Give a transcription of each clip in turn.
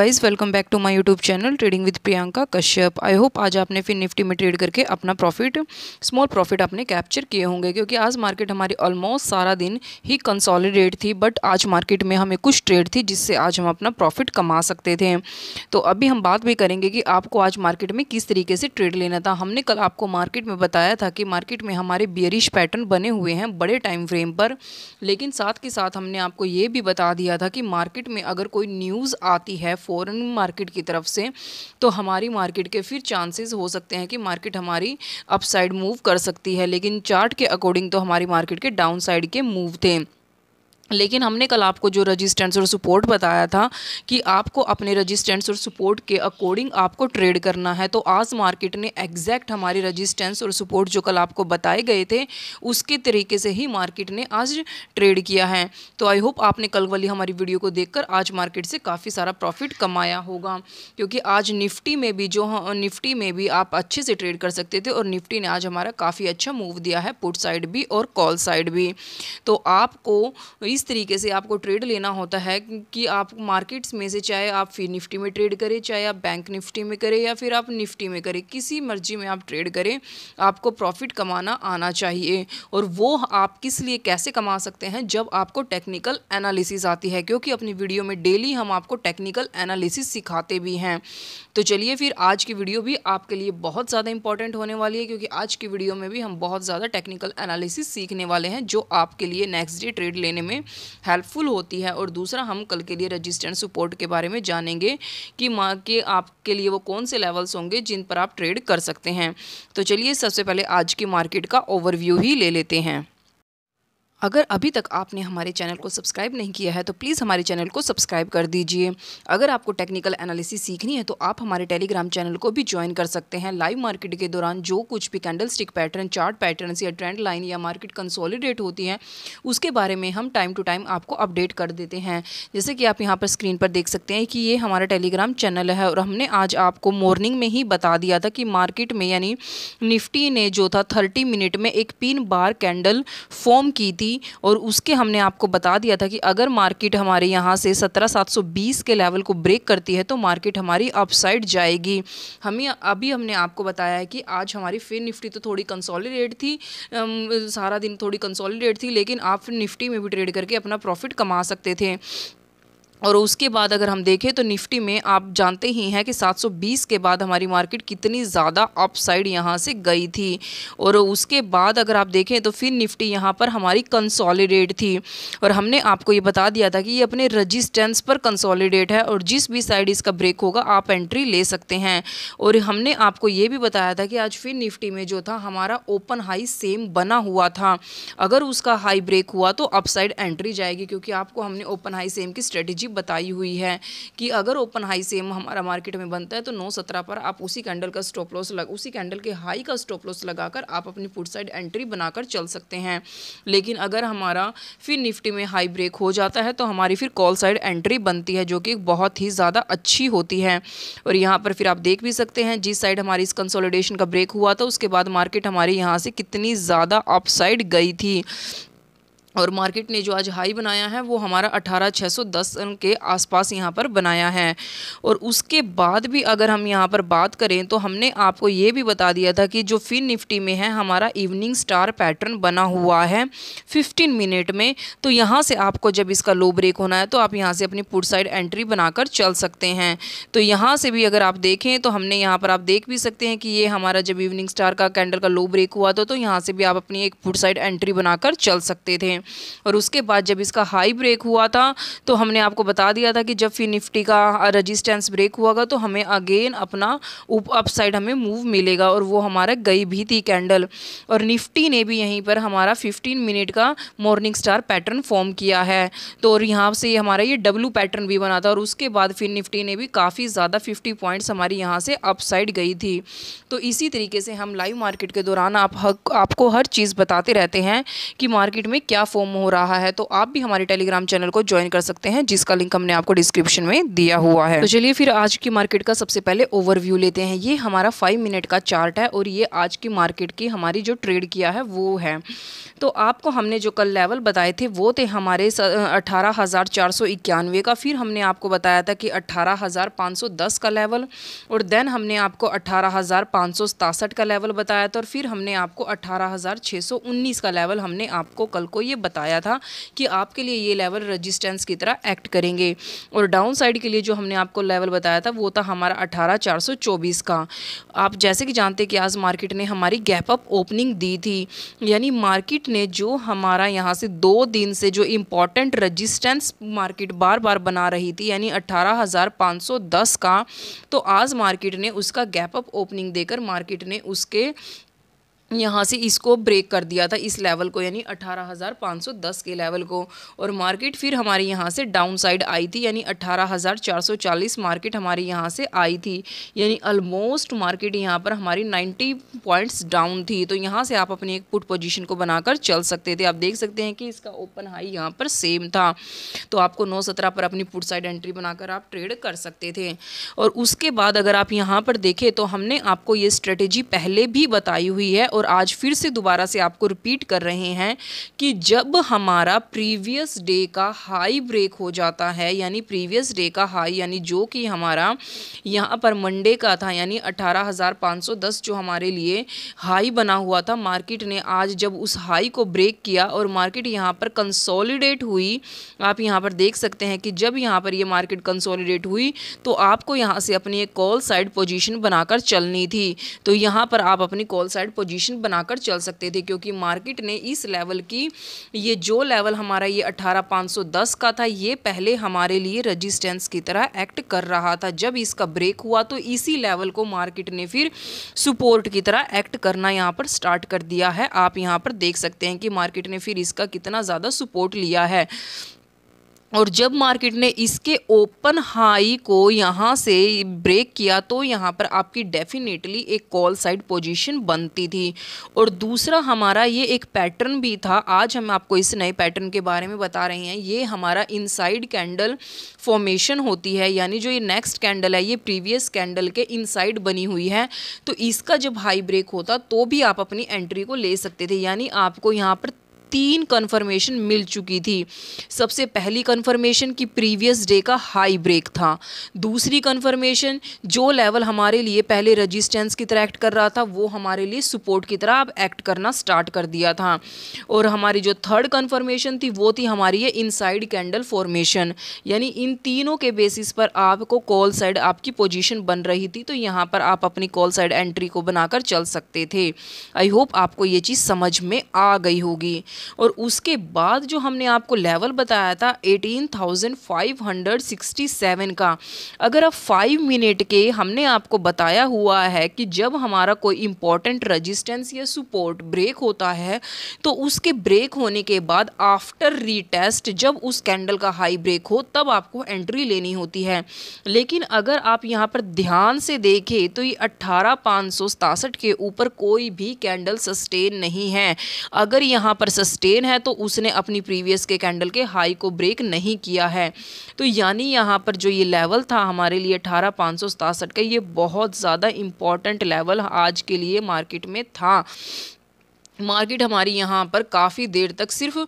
guys welcome back to my YouTube channel trading with Priyanka Kashyap I hope आज आपने फिर Nifty में ट्रेड करके अपना प्रॉफिट स्मॉल प्रॉफिट आपने कैप्चर किए होंगे क्योंकि आज मार्केट हमारी ऑलमोस्ट सारा दिन ही कंसॉलिडेट थी बट आज मार्केट में हमें कुछ ट्रेड थी जिससे आज हम अपना प्रॉफिट कमा सकते थे तो अभी हम बात भी करेंगे कि आपको आज मार्केट में किस तरीके से ट्रेड लेना था हमने कल आपको मार्केट में बताया था कि मार्केट में हमारे बियरिश पैटर्न बने हुए हैं बड़े टाइम फ्रेम पर लेकिन साथ के साथ हमने आपको ये भी बता दिया था कि मार्केट में अगर कोई न्यूज़ आती है फ़ॉरन मार्केट की तरफ से तो हमारी मार्केट के फिर चांसेस हो सकते हैं कि मार्केट हमारी अपसाइड मूव कर सकती है लेकिन चार्ट के अकॉर्डिंग तो हमारी मार्केट के डाउन साइड के मूव थे लेकिन हमने कल आपको जो रजिस्टेंस और सपोर्ट बताया था कि आपको अपने रजिस्टेंस और सपोर्ट के अकॉर्डिंग आपको ट्रेड करना है तो आज मार्केट ने एग्जैक्ट हमारे रजिस्टेंस और सपोर्ट जो कल आपको बताए गए थे उसके तरीके से ही मार्केट ने आज ट्रेड किया है तो आई होप आपने कल वाली हमारी वीडियो को देख आज मार्केट से काफ़ी सारा प्रॉफिट कमाया होगा क्योंकि आज निफ्टी में भी जो हाँ, निफ्टी में भी आप अच्छे से ट्रेड कर सकते थे और निफ्टी ने आज हमारा काफ़ी अच्छा मूव दिया है पुट साइड भी और कॉल साइड भी तो आपको इस इस तरीके से आपको ट्रेड लेना होता है कि आप मार्केट्स में से चाहे आप फिर निफ्टी में ट्रेड करें चाहे आप बैंक निफ्टी में करें या फिर आप निफ्टी में करें किसी मर्जी में आप ट्रेड करें आपको प्रॉफिट कमाना आना चाहिए और वो आप किस लिए कैसे कमा सकते हैं जब आपको टेक्निकल एनालिसिस आती है क्योंकि अपनी वीडियो में डेली हम आपको टेक्निकल एनालिसिस सिखाते भी हैं तो चलिए फिर आज की वीडियो भी आपके लिए बहुत ज़्यादा इंपॉर्टेंट होने वाली है क्योंकि आज की वीडियो में भी हम बहुत ज़्यादा टेक्निकल एनालिसिस सीखने वाले हैं जो आपके लिए नेक्स्ट डे ट्रेड लेने में हेल्पफुल होती है और दूसरा हम कल के लिए रजिस्टेंट सपोर्ट के बारे में जानेंगे कि माँ के आपके लिए वो कौन से लेवल्स होंगे जिन पर आप ट्रेड कर सकते हैं तो चलिए सबसे पहले आज की मार्केट का ओवरव्यू ही ले लेते हैं अगर अभी तक आपने हमारे चैनल को सब्सक्राइब नहीं किया है तो प्लीज़ हमारे चैनल को सब्सक्राइब कर दीजिए अगर आपको टेक्निकल एनालिसिस सीखनी है तो आप हमारे टेलीग्राम चैनल को भी ज्वाइन कर सकते हैं लाइव मार्केट के दौरान जो कुछ भी candle stick pattern chart pattern या ट्रेंड लाइन या मार्केट कंसोलिडेट होती हैं उसके बारे में हम टाइम टू टाइम आपको अपडेट कर देते हैं जैसे कि आप यहाँ पर स्क्रीन पर देख सकते हैं कि ये हमारा टेलीग्राम चैनल है और हमने आज आपको मॉर्निंग में ही बता दिया था कि मार्केट में यानी निफ्टी ने जो था थर्टी मिनट में एक पिन बार कैंडल फॉर्म की थी थी और उसके हमने आपको बता दिया था कि अगर मार्केट हमारे यहाँ से सत्रह सात सौ बीस के लेवल को ब्रेक करती है तो मार्केट हमारी अपसाइड जाएगी हमें अभी हमने आपको बताया है कि आज हमारी फिर निफ्टी तो थोड़ी कंसोलिडेट थी अम, सारा दिन थोड़ी कंसोलिडेट थी लेकिन आप फिर निफ्टी में भी ट्रेड करके अपना प्रॉफिट कमा सकते थे और उसके बाद अगर हम देखें तो निफ्टी में आप जानते ही हैं कि 720 के बाद हमारी मार्केट कितनी ज़्यादा अपसाइड यहाँ से गई थी और उसके बाद अगर आप देखें तो फिर निफ्टी यहाँ पर हमारी कंसोलिडेट थी और हमने आपको ये बता दिया था कि ये अपने रजिस्टेंस पर कंसोलिडेट है और जिस भी साइड इसका ब्रेक होगा आप एंट्री ले सकते हैं और हमने आपको ये भी बताया था कि आज फिर निफ्टी में जो था हमारा ओपन हाई सेम बना हुआ था अगर उसका हाई ब्रेक हुआ तो अपसाइड एंट्री जाएगी क्योंकि आपको हमने ओपन हाई सेम की स्ट्रेटेजी बताई हुई है कि अगर ओपन हाई सेम हमारा मार्केट में बनता है तो नौ सत्रह पर आप उसी कैंडल का स्टॉप लॉस लग उसी कैंडल के हाई का स्टॉप लॉस लगाकर आप अपनी पुट साइड एंट्री बनाकर चल सकते हैं लेकिन अगर हमारा फिर निफ्टी में हाई ब्रेक हो जाता है तो हमारी फिर कॉल साइड एंट्री बनती है जो कि बहुत ही ज़्यादा अच्छी होती है और यहाँ पर फिर आप देख भी सकते हैं जिस साइड हमारी इस कंसोलिडेशन का ब्रेक हुआ था उसके बाद मार्केट हमारे यहाँ से कितनी ज़्यादा अपसाइड गई थी और मार्केट ने जो आज हाई बनाया है वो हमारा 18610 छः सौ दस के आसपास यहाँ पर बनाया है और उसके बाद भी अगर हम यहाँ पर बात करें तो हमने आपको ये भी बता दिया था कि जो फिन निफ्टी में है हमारा इवनिंग स्टार पैटर्न बना हुआ है फिफ्टीन मिनट में तो यहाँ से आपको जब इसका लो ब्रेक होना है तो आप यहाँ से अपनी पुट साइड एंट्री बनाकर चल सकते हैं तो यहाँ से भी अगर आप देखें तो हमने यहाँ पर आप देख भी सकते हैं कि ये हमारा जब इवनिंग स्टार का कैंडल का लो ब्रेक हुआ था तो यहाँ से भी आप अपनी एक पुट साइड एंट्री बनाकर चल सकते थे और उसके बाद जब इसका हाई ब्रेक हुआ था तो हमने आपको बता दिया था कि जब फिर निफ्टी का रजिस्टेंस ब्रेक हुआगा तो हमें अगेन अपना अपसाइड हमें मूव मिलेगा और वो हमारा गई भी थी कैंडल और निफ्टी ने भी यहीं पर हमारा फिफ्टीन मिनट का मॉर्निंग स्टार पैटर्न फॉर्म किया है तो और यहाँ से हमारा ये डब्लू पैटर्न भी बना था और उसके बाद फिर निफ्टी ने भी काफ़ी ज़्यादा फिफ्टी पॉइंट्स हमारी यहाँ से अपसाइड गई थी तो इसी तरीके से हम लाइव मार्केट के दौरान आप हक, आपको हर चीज़ बताते रहते हैं कि मार्केट में क्या फॉर्म हो रहा है तो आप भी हमारे टेलीग्राम चैनल को ज्वाइन कर सकते हैं जिसका लिंक हमने आपको डिस्क्रिप्शन में दिया हुआ है तो चलिए फिर आज की मार्केट का सबसे पहले ओवरव्यू लेते हैं ये हमारा फाइव मिनट का चार्ट है और ये आज की मार्केट की हमारी जो ट्रेड किया है वो है तो आपको हमने जो कल लेवल बताए थे वो थे हमारे अठारह का फिर हमने आपको बताया था कि अट्ठारह का लेवल और देन हमने आपको अट्ठारह का लेवल बताया था और फिर हमने आपको अट्ठारह का लेवल हमने आपको कल को ये बताया था कि आपके लिए ये लेवल रजिस्टेंस की तरह एक्ट करेंगे और डाउन साइड के लिए जो हमने आपको लेवल बताया था वो था हमारा अठारह चार सौ चौबीस का आप जैसे कि जानते कि आज मार्केट ने हमारी गैप अप ओपनिंग दी थी यानी मार्केट ने जो हमारा यहाँ से दो दिन से जो इम्पॉर्टेंट रजिस्टेंस मार्केट बार बार बना रही थी यानी अट्ठारह हज़ार पाँच सौ दस का तो आज मार्केट ने उसका गैप अप ओपनिंग देकर मार्केट ने उसके यहाँ से इसको ब्रेक कर दिया था इस लेवल को यानी 18,510 के लेवल को और मार्केट फिर हमारे यहाँ से डाउन साइड आई थी यानी 18,440 मार्केट हमारे यहाँ से आई थी यानी अलमोस्ट मार्केट यहाँ पर हमारी 90 पॉइंट्स डाउन थी तो यहाँ से आप अपनी एक पुट पोजीशन को बनाकर चल सकते थे आप देख सकते हैं कि इसका ओपन हाई यहाँ पर सेम था तो आपको नौ सत्रह पर अपनी पुट साइड एंट्री बनाकर आप ट्रेड कर सकते थे और उसके बाद अगर आप यहाँ पर देखें तो हमने आपको ये स्ट्रेटेजी पहले भी बताई हुई है और और आज फिर से दोबारा से आपको रिपीट कर रहे हैं कि जब हमारा प्रीवियस डे का हाई ब्रेक हो जाता है यानी प्रीवियस डे का हाई यानी जो कि हमारा यहाँ पर मंडे का था यानी अठारह जो हमारे लिए हाई बना हुआ था मार्केट ने आज जब उस हाई को ब्रेक किया और मार्केट यहाँ पर कंसोलिडेट हुई आप यहाँ पर देख सकते हैं कि जब यहाँ पर ये यह मार्केट कंसोलिडेट हुई तो आपको यहाँ से अपनी एक कॉल साइड पोजीशन बनाकर चलनी थी तो यहाँ पर आप अपनी कॉल साइड पोजीशन डायरेक्शन बनाकर चल सकते थे क्योंकि मार्केट ने इस लेवल की ये जो लेवल हमारा ये अठारह का था ये पहले हमारे लिए रजिस्टेंस की तरह एक्ट कर रहा था जब इसका ब्रेक हुआ तो इसी लेवल को मार्केट ने फिर सपोर्ट की तरह एक्ट करना यहाँ पर स्टार्ट कर दिया है आप यहाँ पर देख सकते हैं कि मार्केट ने फिर इसका कितना ज़्यादा सपोर्ट लिया है और जब मार्केट ने इसके ओपन हाई को यहाँ से ब्रेक किया तो यहाँ पर आपकी डेफिनेटली एक कॉल साइड पोजीशन बनती थी और दूसरा हमारा ये एक पैटर्न भी था आज हम आपको इस नए पैटर्न के बारे में बता रहे हैं ये हमारा इनसाइड कैंडल फॉर्मेशन होती है यानी जो ये नेक्स्ट कैंडल है ये प्रीवियस कैंडल के इन बनी हुई है तो इसका जब हाई ब्रेक होता तो भी आप अपनी एंट्री को ले सकते थे यानी आपको यहाँ पर तीन कन्फर्मेशन मिल चुकी थी सबसे पहली कन्फर्मेशन कि प्रीवियस डे का हाई ब्रेक था दूसरी कन्फर्मेशन जो लेवल हमारे लिए पहले रजिस्टेंस की तरह एक्ट कर रहा था वो हमारे लिए सपोर्ट की तरह अब एक्ट करना स्टार्ट कर दिया था और हमारी जो थर्ड कन्फर्मेशन थी वो थी हमारी ये इनसाइड कैंडल फॉर्मेशन यानी इन तीनों के बेसिस पर आपको कॉल साइड आपकी पोजीशन बन रही थी तो यहाँ पर आप अपनी कॉल साइड एंट्री को बनाकर चल सकते थे आई होप आपको ये चीज़ समझ में आ गई होगी और उसके बाद जो हमने आपको लेवल बताया था 18,567 का अगर आप फाइव मिनट के हमने आपको बताया हुआ है कि जब हमारा कोई इम्पॉर्टेंट रजिस्टेंस या सपोर्ट ब्रेक होता है तो उसके ब्रेक होने के बाद आफ्टर रीटेस्ट जब उस कैंडल का हाई ब्रेक हो तब आपको एंट्री लेनी होती है लेकिन अगर आप यहाँ पर ध्यान से देखें तो ये अट्ठारह के ऊपर कोई भी कैंडल सस्टेन नहीं है अगर यहाँ पर सस्टेन सस्टेन है तो उसने अपनी प्रीवियस के कैंडल के हाई को ब्रेक नहीं किया है तो यानी यहाँ पर जो ये लेवल था हमारे लिए अठारह पाँच सौ सतासठ का ये बहुत ज़्यादा इम्पॉर्टेंट लेवल आज के लिए मार्केट में था मार्केट हमारी यहाँ पर काफ़ी देर तक सिर्फ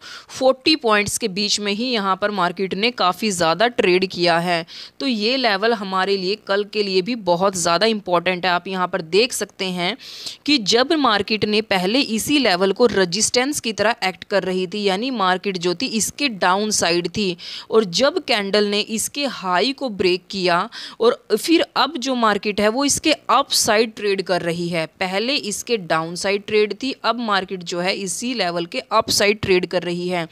40 पॉइंट्स के बीच में ही यहाँ पर मार्केट ने काफ़ी ज़्यादा ट्रेड किया है तो ये लेवल हमारे लिए कल के लिए भी बहुत ज़्यादा इम्पॉर्टेंट है आप यहाँ पर देख सकते हैं कि जब मार्केट ने पहले इसी लेवल को रजिस्टेंस की तरह एक्ट कर रही थी यानी मार्केट जो थी इसके डाउन साइड थी और जब कैंडल ने इसके हाई को ब्रेक किया और फिर अब जो मार्केट है वो इसके अप साइड ट्रेड कर रही है पहले इसके डाउन साइड ट्रेड थी अब मार्केट जो है इसी लेवल के अप साइड ट्रेड कर रही है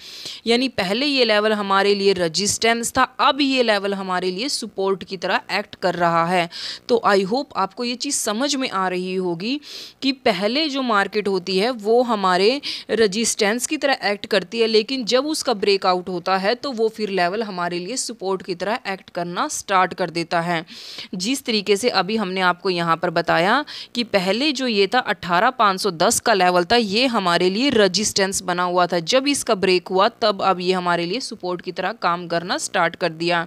यानी पहले ये लेवल हमारे लिए रजिस्टेंस था अब ये लेवल हमारे लिए सपोर्ट की तरह एक्ट कर रहा है तो आई होप आपको ये चीज़ समझ में आ रही होगी कि पहले जो मार्केट होती है वो हमारे रजिस्टेंस की तरह एक्ट करती है लेकिन जब उसका ब्रेकआउट होता है तो वो फिर लेवल हमारे लिए सपोर्ट की तरह एक्ट करना स्टार्ट कर देता है जिस तरीके से अभी हमने आपको यहाँ पर बताया कि पहले जो ये था अट्ठारह का लेवल था ये ये हमारे लिए रजिस्टेंस बना हुआ था जब इसका ब्रेक हुआ तब अब ये हमारे लिए सपोर्ट की तरह काम करना स्टार्ट कर दिया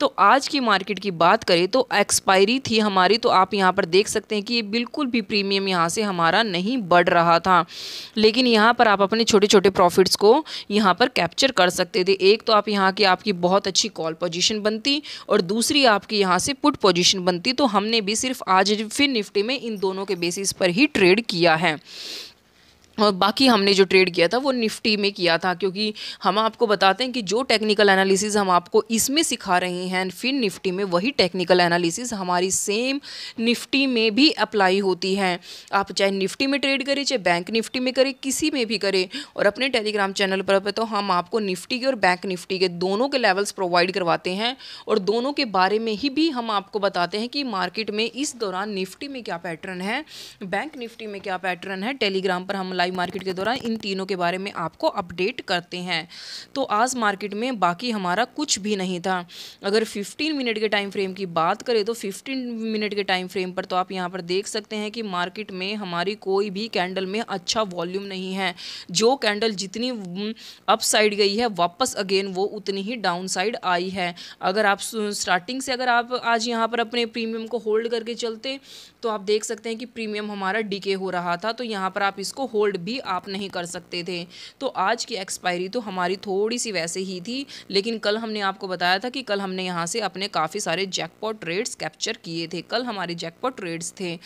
तो आज की मार्केट की बात करें तो एक्सपायरी थी हमारी तो आप यहाँ पर देख सकते हैं कि ये बिल्कुल भी प्रीमियम यहाँ से हमारा नहीं बढ़ रहा था लेकिन यहाँ पर आप अपने छोटे छोटे प्रॉफिट्स को यहाँ पर कैप्चर कर सकते थे एक तो आप यहाँ की आपकी बहुत अच्छी कॉल पोजिशन बनती और दूसरी आपकी यहाँ से पुट पोजिशन बनती तो हमने भी सिर्फ आज फिर निफ्टी में इन दोनों के बेसिस पर ही ट्रेड किया है और बाकी हमने जो ट्रेड किया था वो निफ्टी में किया था क्योंकि हम आपको बताते हैं कि जो टेक्निकल एनालिसिस हम आपको इसमें सिखा रहे हैं फिर निफ्टी में वही टेक्निकल एनालिसिस हमारी सेम निफ्टी में भी अप्लाई होती है आप चाहे निफ्टी में ट्रेड करें चाहे बैंक निफ्टी में करें किसी में भी करें और अपने टेलीग्राम चैनल पर तो हम आपको निफ्टी के और बैंक निफ्टी के दोनों के लेवल्स प्रोवाइड करवाते हैं और दोनों के बारे में ही भी हम आपको बताते हैं कि मार्केट में इस दौरान निफ्टी में क्या पैटर्न है बैंक निफ्टी में क्या पैटर्न है टेलीग्राम पर हम लाइव मार्केट के दौरान इन तीनों के बारे में आपको अपडेट करते हैं तो आज मार्केट में बाकी हमारा कुछ भी नहीं था अगर 15 मिनट के टाइम फ्रेम की बात करें तो 15 मिनट के टाइम फ्रेम पर तो आप यहाँ पर देख सकते हैं कि मार्केट में हमारी कोई भी कैंडल में अच्छा वॉल्यूम नहीं है जो कैंडल जितनी अप साइड गई है वापस अगेन वो उतनी ही डाउन साइड आई है अगर आप स्टार्टिंग से अगर आप आज यहाँ पर अपने प्रीमियम को होल्ड करके चलते तो आप देख सकते हैं कि प्रीमियम हमारा डीके हो रहा था तो यहाँ पर आप इसको होल्ड होल्ड भी आप नहीं कर सकते थे तो आज की एक्सपायरी तो हमारी थोड़ी सी वैसे ही थी लेकिन कल हमने आपको बताया था कि कल हमने यहाँ से अपने काफ़ी सारे जैकपॉट रेट्स कैप्चर किए थे कल हमारे जैकपॉट रेट्स थे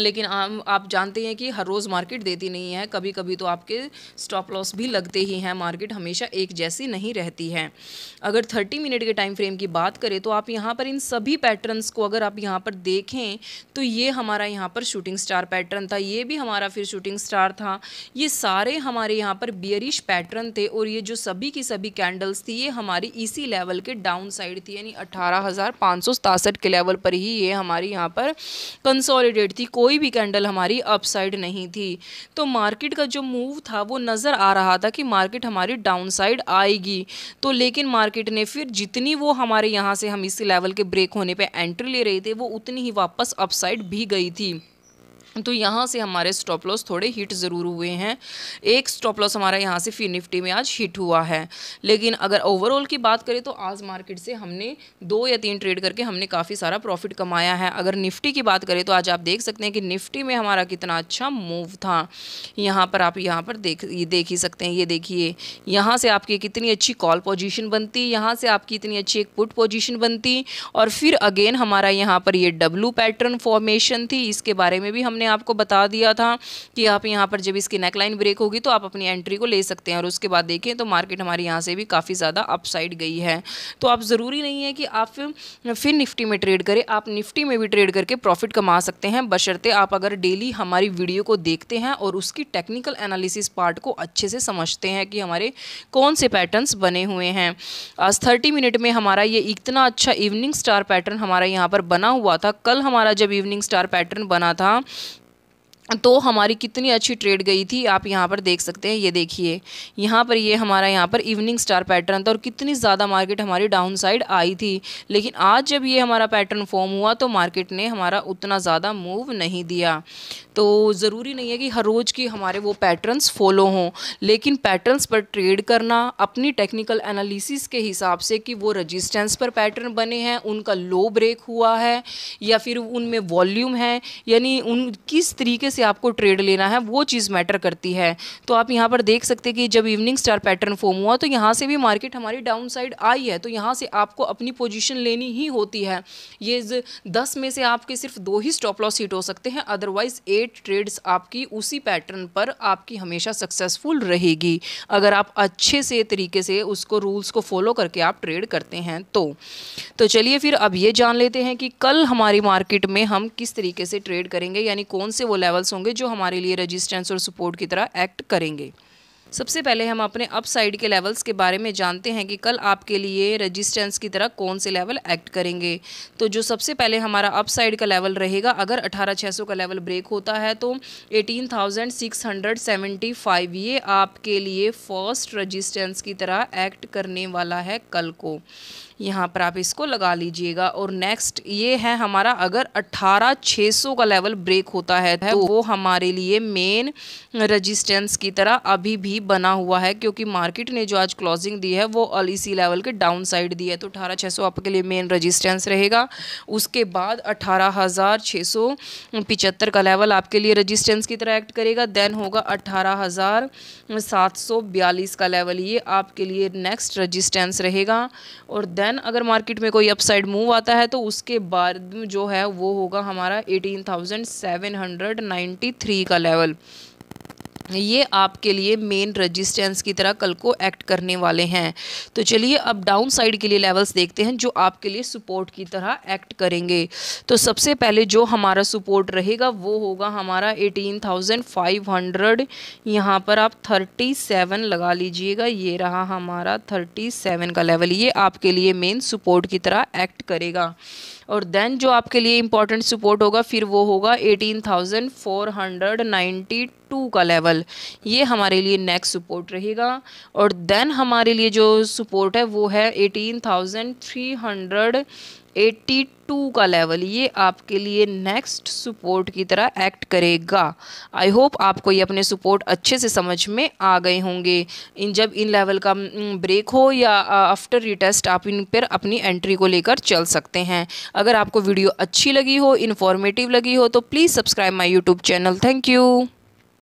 लेकिन आम आप जानते हैं कि हर रोज़ मार्केट देती नहीं है कभी कभी तो आपके स्टॉप लॉस भी लगते ही हैं मार्केट हमेशा एक जैसी नहीं रहती है अगर 30 मिनट के टाइम फ्रेम की बात करें तो आप यहाँ पर इन सभी पैटर्न्स को अगर आप यहाँ पर देखें तो ये हमारा यहाँ पर शूटिंग स्टार पैटर्न था ये भी हमारा फिर शूटिंग स्टार था ये सारे हमारे यहाँ पर बियरिश पैटर्न थे और ये जो सभी की सभी कैंडल्स थी ये हमारी इसी लेवल के डाउन साइड थी यानी अठारह के लेवल पर ही ये हमारी यहाँ पर कंसोलिडेट थी कोई कोई भी कैंडल हमारी अपसाइड नहीं थी तो मार्केट का जो मूव था वो नज़र आ रहा था कि मार्केट हमारी डाउन साइड आएगी तो लेकिन मार्केट ने फिर जितनी वो हमारे यहाँ से हम इसी लेवल के ब्रेक होने पर एंट्री ले रहे थे वो उतनी ही वापस अपसाइड भी गई थी तो यहाँ से हमारे स्टॉप लॉस थोड़े हिट ज़रूर हुए हैं एक स्टॉप लॉस हमारा यहाँ से फिर निफ्टी में आज हिट हुआ है लेकिन अगर ओवरऑल की बात करें तो आज मार्केट से हमने दो या तीन ट्रेड करके हमने काफ़ी सारा प्रॉफिट कमाया है अगर निफ्टी की बात करें तो आज आप देख सकते हैं कि निफ्टी में हमारा कितना अच्छा मूव था यहाँ पर आप यहाँ पर देख ये देख ही सकते हैं ये देखिए यहाँ से आपकी कितनी अच्छी कॉल पोजिशन बनती यहाँ से आपकी इतनी अच्छी एक पुट पोजिशन बनती और फिर अगेन हमारा यहाँ पर ये डब्लू पैटर्न फॉर्मेशन थी इसके बारे में भी हमने आपको बता दिया था कि आप यहाँ पर जब इसकी नेकलाइन ब्रेक होगी तो आप अपनी एंट्री को ले सकते हैं और उसके बाद देखें तो मार्केट हमारी यहाँ से भी काफ़ी ज़्यादा अपसाइड गई है तो आप ज़रूरी नहीं है कि आप फिर निफ्टी में ट्रेड करें आप निफ्टी में भी ट्रेड करके प्रॉफिट कमा सकते हैं बशर्ते आप अगर डेली हमारी वीडियो को देखते हैं और उसकी टेक्निकल एनालिसिस पार्ट को अच्छे से समझते हैं कि हमारे कौन से पैटर्न्स बने हुए हैं आज थर्टी मिनट में हमारा ये इतना अच्छा इवनिंग स्टार पैटर्न हमारा यहाँ पर बना हुआ था कल हमारा जब इवनिंग स्टार पैटर्न बना था तो हमारी कितनी अच्छी ट्रेड गई थी आप यहाँ पर देख सकते हैं ये देखिए यहाँ पर ये हमारा यहाँ पर इवनिंग स्टार पैटर्न था और कितनी ज़्यादा मार्केट हमारी डाउन साइड आई थी लेकिन आज जब ये हमारा पैटर्न फॉर्म हुआ तो मार्केट ने हमारा उतना ज़्यादा मूव नहीं दिया तो ज़रूरी नहीं है कि हर रोज़ की हमारे वो पैटर्नस फॉलो हों लेकिन पैटर्नस पर ट्रेड करना अपनी टेक्निकल एनालिसिस के हिसाब से कि वो रजिस्टेंस पर पैटर्न बने हैं उनका लो ब्रेक हुआ है या फिर उनमें वॉल्यूम है यानी उन किस तरीके से से आपको ट्रेड लेना है वो चीज़ मैटर करती है तो आप यहाँ पर देख सकते कि जब इवनिंग स्टार पैटर्न फॉर्म हुआ तो यहाँ से भी मार्केट हमारी डाउन साइड आई है तो यहाँ से आपको अपनी पोजिशन लेनी ही होती है ये दस में से आपके सिर्फ दो ही स्टॉप लॉस हिट हो सकते हैं अदरवाइज एट ट्रेड्स आपकी उसी पैटर्न पर आपकी हमेशा सक्सेसफुल रहेगी अगर आप अच्छे से तरीके से उसको रूल्स को फॉलो करके आप ट्रेड करते हैं तो तो चलिए फिर अब ये जान लेते हैं कि कल हमारी मार्केट में हम किस तरीके से ट्रेड करेंगे यानी कौन से वो लेवल्स सिग्नल्स होंगे जो हमारे लिए रजिस्टेंस और सपोर्ट की तरह एक्ट करेंगे सबसे पहले हम अपने अप साइड के लेवल्स के बारे में जानते हैं कि कल आपके लिए रेजिस्टेंस की तरह कौन से लेवल एक्ट करेंगे तो जो सबसे पहले हमारा अप साइड का लेवल रहेगा अगर 18600 का लेवल ब्रेक होता है तो 18675 ये आपके लिए फर्स्ट रेजिस्टेंस की तरह एक्ट करने वाला है कल को यहाँ पर आप इसको लगा लीजिएगा और नेक्स्ट ये है हमारा अगर अट्ठारह छः सौ का लेवल ब्रेक होता है तो वो हमारे लिए मेन रजिस्टेंस की तरह अभी भी बना हुआ है क्योंकि मार्केट ने जो आज क्लोजिंग दी है वो अल इसी लेवल के डाउन साइड दी है तो अठारह छः सौ आपके लिए मेन रजिस्टेंस रहेगा उसके बाद अठारह हज़ार छः सौ पिचहत्तर का लेवल आपके लिए रजिस्टेंस की तरह एक्ट करेगा देन होगा अट्ठारह हज़ार सात सौ बयालीस का लेवल ये आपके लिए नेक्स्ट रजिस्टेंस रहेगा और देन देन अगर मार्केट में कोई अपसाइड मूव आता है तो उसके बाद जो है वो होगा हमारा eighteen thousand seven hundred ninety three का लेवल ये आपके लिए मेन रजिस्टेंस की तरह कल को एक्ट करने वाले हैं तो चलिए अब डाउन साइड के लिए लेवल्स देखते हैं जो आपके लिए सपोर्ट की तरह एक्ट करेंगे तो सबसे पहले जो हमारा सपोर्ट रहेगा वो होगा हमारा एटीन थाउजेंड फाइव हंड्रेड यहाँ पर आप थर्टी सेवन लगा लीजिएगा ये रहा हमारा थर्टी सेवन का लेवल ये आपके लिए मेन सपोर्ट की तरह एक्ट करेगा और देन जो आपके लिए इंपॉर्टेंट सपोर्ट होगा फिर वो होगा eighteen thousand four hundred ninety two का लेवल ये हमारे लिए नेक्स्ट सपोर्ट रहेगा और देन हमारे लिए जो सपोर्ट है वो है एटीन थाउजेंड थ्री हंड्रेड 82 का लेवल ये आपके लिए नेक्स्ट सपोर्ट की तरह एक्ट करेगा आई होप आपको ये अपने सपोर्ट अच्छे से समझ में आ गए होंगे इन जब इन लेवल का ब्रेक हो या आफ्टर रिटेस्ट आप इन पर अपनी एंट्री को लेकर चल सकते हैं अगर आपको वीडियो अच्छी लगी हो इन्फॉर्मेटिव लगी हो तो please subscribe my YouTube channel thank you